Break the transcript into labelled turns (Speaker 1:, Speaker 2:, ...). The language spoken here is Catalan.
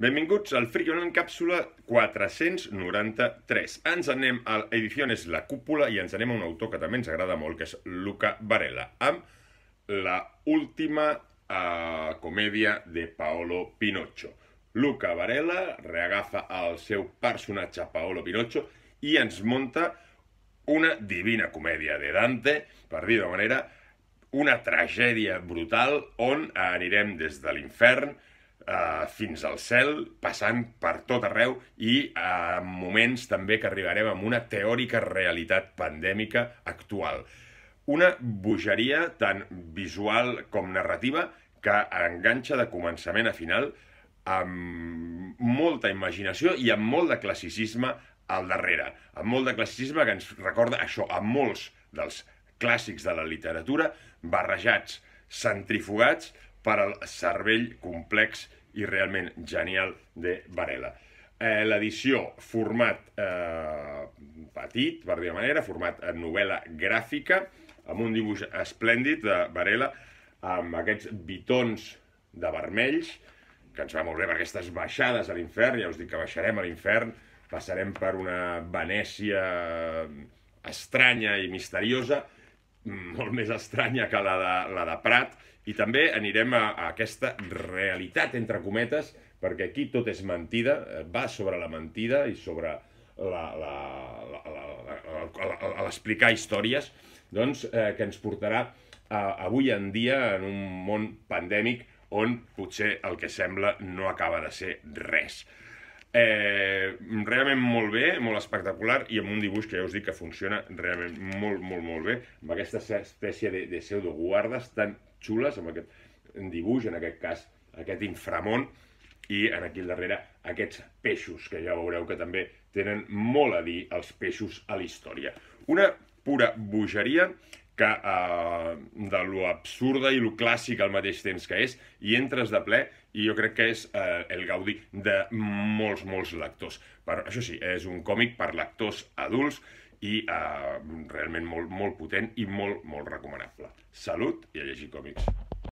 Speaker 1: Benvinguts al Frigion en càpsula 493. Ens anem a Ediciones La Cúpula i ens anem a un autor que també ens agrada molt, que és Luca Varela, amb la última eh, comèdia de Paolo Pinocho. Luca Varela reagafa el seu personatge Paolo Pinocho i ens monta una divina comèdia de Dante, per dir de manera, una tragèdia brutal on anirem des de l'infern, eh, fins al cel, passant per tot arreu i eh, moments també que arribarem a una teòrica realitat pandèmica actual. Una bogeria tant visual com narrativa que enganxa de començament a final amb molta imaginació i amb molt de classicisme al darrere, amb molt de classicisme que ens recorda això, a molts dels clàssics de la literatura barrejats, centrifugats per al cervell complex i realment genial de Varela. Eh, L'edició, format eh, petit, per dir manera, format en eh, novel·la gràfica, amb un dibuix esplèndid de Varela, amb aquests bitons de vermells, que ens va molt bé per aquestes baixades a l'infern, ja us dic que baixarem a l'infern, passarem per una Venècia eh, estranya i misteriosa, molt més estranya que la de, la de Prat, i també anirem a, a aquesta realitat, entre cometes, perquè aquí tot és mentida, eh, va sobre la mentida i sobre l'explicar històries, doncs, eh, que ens portarà a, avui en dia en un món pandèmic on potser el que sembla no acaba de ser res. Eh, realment molt bé, molt espectacular i amb un dibuix que ja us dic que funciona realment molt, molt, molt bé amb aquesta espècie de, de pseudoguardes tan xules amb aquest dibuix, en aquest cas aquest inframont i en aquí al darrere aquests peixos que ja veureu que també tenen molt a dir els peixos a la història. Una pura bogeria que, uh, de lo absurda i lo clàssic al mateix temps que és, i entres de ple, i jo crec que és eh, el gaudi de molts, molts lectors. Però, això sí, és un còmic per lectors adults i eh, realment molt, molt potent i molt, molt recomanable. Salut i a llegir còmics.